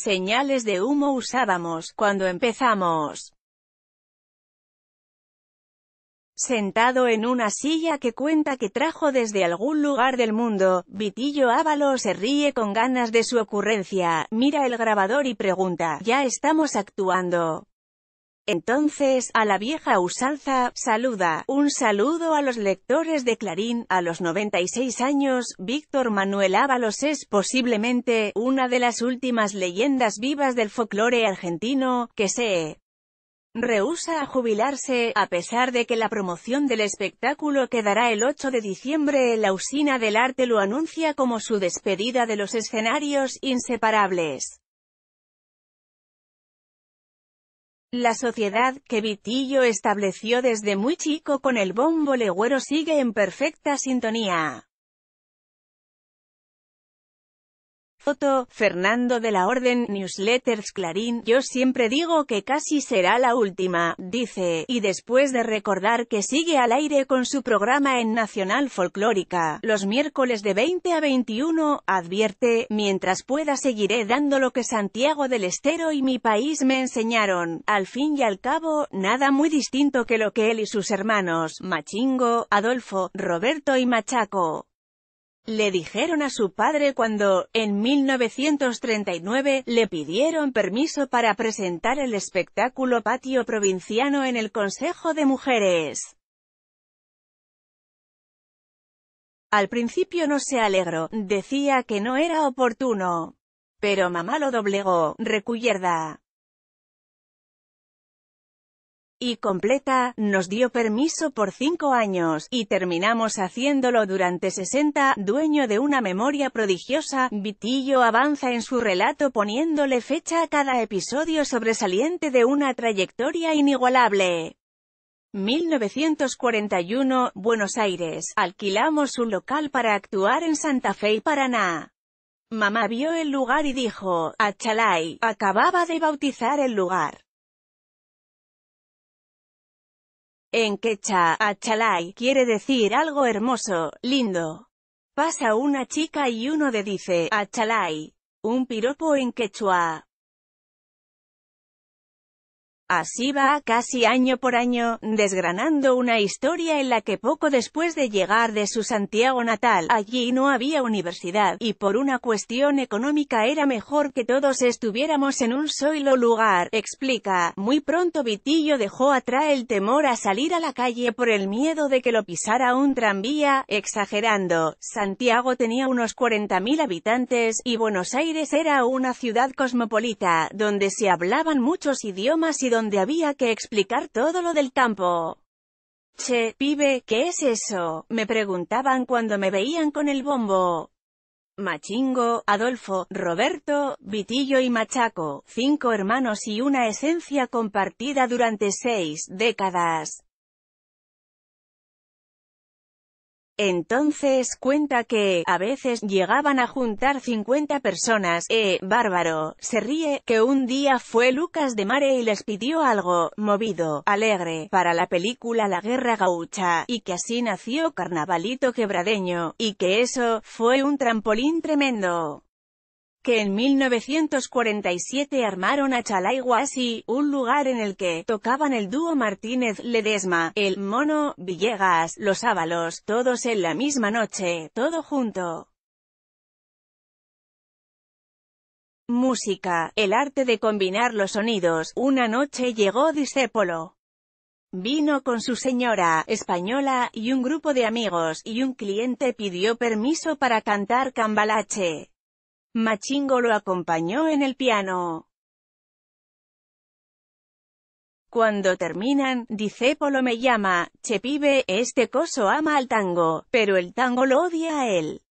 señales de humo usábamos cuando empezamos. Sentado en una silla que cuenta que trajo desde algún lugar del mundo, Vitillo Ávalo se ríe con ganas de su ocurrencia, mira el grabador y pregunta, ¿ya estamos actuando? Entonces, a la vieja usanza, saluda, un saludo a los lectores de Clarín, a los 96 años, Víctor Manuel Ábalos es posiblemente, una de las últimas leyendas vivas del folclore argentino, que se rehúsa a jubilarse, a pesar de que la promoción del espectáculo quedará el 8 de diciembre, la usina del arte lo anuncia como su despedida de los escenarios inseparables. La sociedad que Vitillo estableció desde muy chico con el bombo legüero sigue en perfecta sintonía. Foto, Fernando de la Orden, Newsletters Clarín, yo siempre digo que casi será la última, dice, y después de recordar que sigue al aire con su programa en Nacional Folclórica, los miércoles de 20 a 21, advierte, mientras pueda seguiré dando lo que Santiago del Estero y mi país me enseñaron, al fin y al cabo, nada muy distinto que lo que él y sus hermanos, Machingo, Adolfo, Roberto y Machaco, le dijeron a su padre cuando, en 1939, le pidieron permiso para presentar el espectáculo Patio Provinciano en el Consejo de Mujeres. Al principio no se alegró, decía que no era oportuno. Pero mamá lo doblegó, recuerda y completa, nos dio permiso por cinco años, y terminamos haciéndolo durante 60, dueño de una memoria prodigiosa, Vitillo avanza en su relato poniéndole fecha a cada episodio sobresaliente de una trayectoria inigualable. 1941, Buenos Aires, alquilamos un local para actuar en Santa Fe y Paraná. Mamá vio el lugar y dijo, Achalay, acababa de bautizar el lugar. En quechua, achalai, quiere decir algo hermoso, lindo. Pasa una chica y uno le dice, achalai, Un piropo en quechua, Así va, casi año por año, desgranando una historia en la que poco después de llegar de su Santiago natal, allí no había universidad, y por una cuestión económica era mejor que todos estuviéramos en un solo lugar, explica. Muy pronto Vitillo dejó atrás el temor a salir a la calle por el miedo de que lo pisara un tranvía, exagerando. Santiago tenía unos 40.000 habitantes, y Buenos Aires era una ciudad cosmopolita, donde se hablaban muchos idiomas y donde donde había que explicar todo lo del campo. Che, pibe, ¿qué es eso? Me preguntaban cuando me veían con el bombo. Machingo, Adolfo, Roberto, Vitillo y Machaco, cinco hermanos y una esencia compartida durante seis décadas. Entonces cuenta que, a veces, llegaban a juntar 50 personas, eh, bárbaro, se ríe, que un día fue Lucas de Mare y les pidió algo, movido, alegre, para la película La Guerra Gaucha, y que así nació Carnavalito Quebradeño, y que eso, fue un trampolín tremendo que en 1947 armaron a Chalaiguasi, un lugar en el que tocaban el dúo Martínez Ledesma, el Mono, Villegas, Los Ábalos, todos en la misma noche, todo junto. Música, el arte de combinar los sonidos, una noche llegó Discépolo. Vino con su señora, española, y un grupo de amigos, y un cliente pidió permiso para cantar Cambalache. Machingo lo acompañó en el piano. Cuando terminan, Dicepolo me llama, che pibe, este coso ama al tango, pero el tango lo odia a él.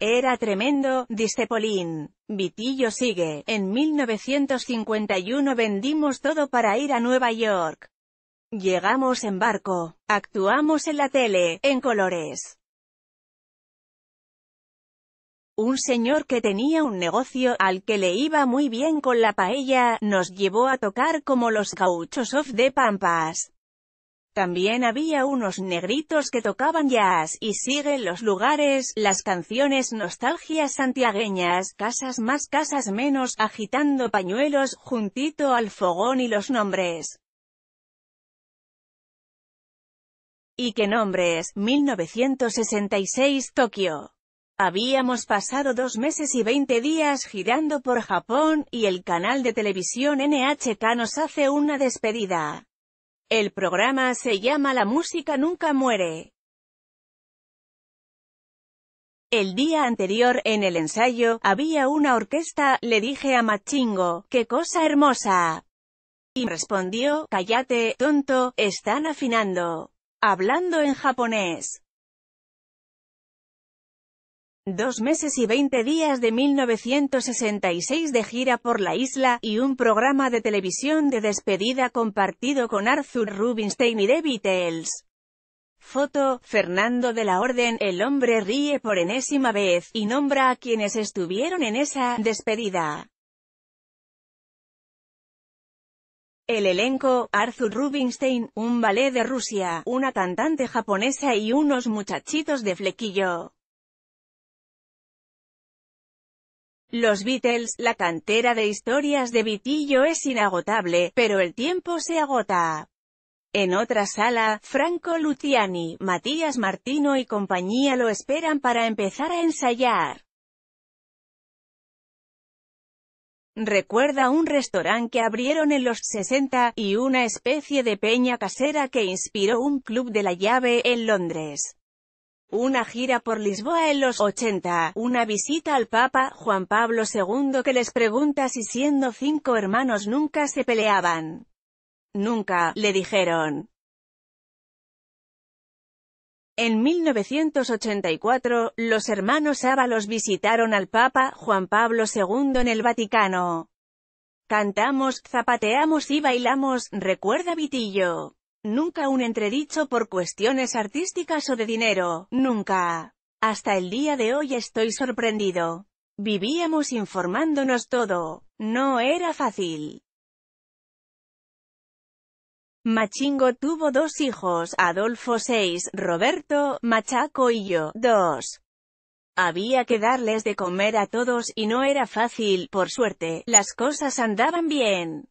Era tremendo, Polín, Vitillo sigue, en 1951 vendimos todo para ir a Nueva York. Llegamos en barco, actuamos en la tele, en colores. Un señor que tenía un negocio, al que le iba muy bien con la paella, nos llevó a tocar como los gauchos of de pampas. También había unos negritos que tocaban jazz, y siguen los lugares, las canciones nostalgias santiagueñas, casas más casas menos, agitando pañuelos, juntito al fogón y los nombres. ¿Y qué nombres? 1966 Tokio. Habíamos pasado dos meses y veinte días girando por Japón, y el canal de televisión NHK nos hace una despedida. El programa se llama La música nunca muere. El día anterior, en el ensayo, había una orquesta, le dije a Machingo, ¡qué cosa hermosa! Y respondió, cállate, tonto, están afinando. Hablando en japonés dos meses y 20 días de 1966 de gira por la isla, y un programa de televisión de despedida compartido con Arthur Rubinstein y The Beatles. Foto, Fernando de la Orden, el hombre ríe por enésima vez, y nombra a quienes estuvieron en esa despedida. El elenco, Arthur Rubinstein, un ballet de Rusia, una cantante japonesa y unos muchachitos de flequillo. Los Beatles, la cantera de historias de Vitillo es inagotable, pero el tiempo se agota. En otra sala, Franco Luciani, Matías Martino y compañía lo esperan para empezar a ensayar. Recuerda un restaurante que abrieron en los 60, y una especie de peña casera que inspiró un club de la llave en Londres una gira por Lisboa en los 80, una visita al Papa Juan Pablo II que les pregunta si siendo cinco hermanos nunca se peleaban. Nunca, le dijeron. En 1984, los hermanos Ábalos visitaron al Papa Juan Pablo II en el Vaticano. Cantamos, zapateamos y bailamos, recuerda Vitillo nunca un entredicho por cuestiones artísticas o de dinero, nunca. Hasta el día de hoy estoy sorprendido. Vivíamos informándonos todo. No era fácil. Machingo tuvo dos hijos, Adolfo seis, Roberto, Machaco y yo, dos. Había que darles de comer a todos y no era fácil, por suerte, las cosas andaban bien.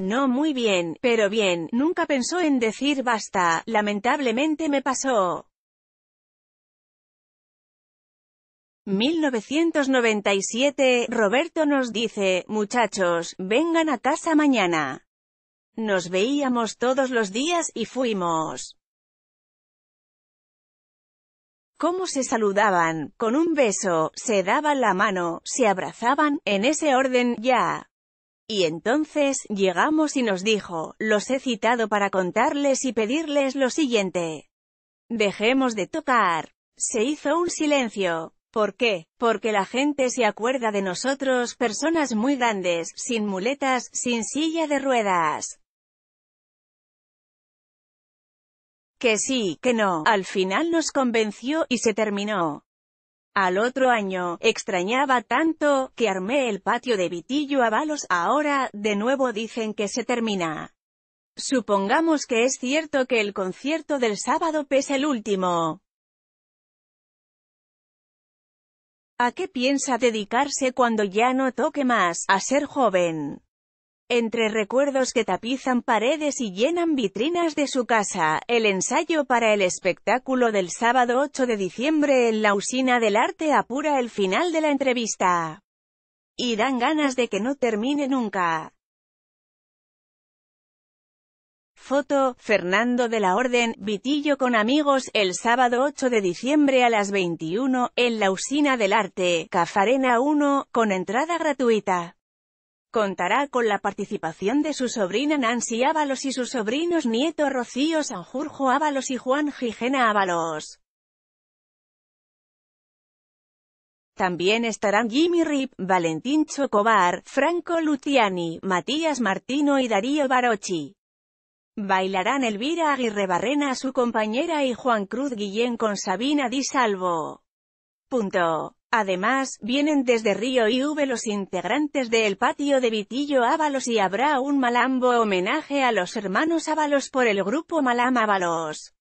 No muy bien, pero bien, nunca pensó en decir basta, lamentablemente me pasó. 1997, Roberto nos dice, muchachos, vengan a casa mañana. Nos veíamos todos los días y fuimos. Cómo se saludaban, con un beso, se daban la mano, se abrazaban, en ese orden, ya. Y entonces, llegamos y nos dijo, los he citado para contarles y pedirles lo siguiente. Dejemos de tocar. Se hizo un silencio. ¿Por qué? Porque la gente se acuerda de nosotros, personas muy grandes, sin muletas, sin silla de ruedas. Que sí, que no, al final nos convenció, y se terminó. Al otro año, extrañaba tanto, que armé el patio de Vitillo a balos, ahora, de nuevo dicen que se termina. Supongamos que es cierto que el concierto del sábado es el último. ¿A qué piensa dedicarse cuando ya no toque más? A ser joven. Entre recuerdos que tapizan paredes y llenan vitrinas de su casa, el ensayo para el espectáculo del sábado 8 de diciembre en la Usina del Arte apura el final de la entrevista. Y dan ganas de que no termine nunca. Foto, Fernando de la Orden, Vitillo con amigos, el sábado 8 de diciembre a las 21, en la Usina del Arte, Cafarena 1, con entrada gratuita. Contará con la participación de su sobrina Nancy Ábalos y sus sobrinos nieto Rocío Sanjurjo Ábalos y Juan Gijena Ábalos. También estarán Jimmy Rip, Valentín Chocobar, Franco Luciani, Matías Martino y Darío Barochi. Bailarán Elvira Aguirre Barrena a su compañera y Juan Cruz Guillén con Sabina Di Salvo. Punto. Además, vienen desde Río y los integrantes del patio de Vitillo Ábalos y habrá un Malambo homenaje a los hermanos Ábalos por el grupo Malam Ábalos.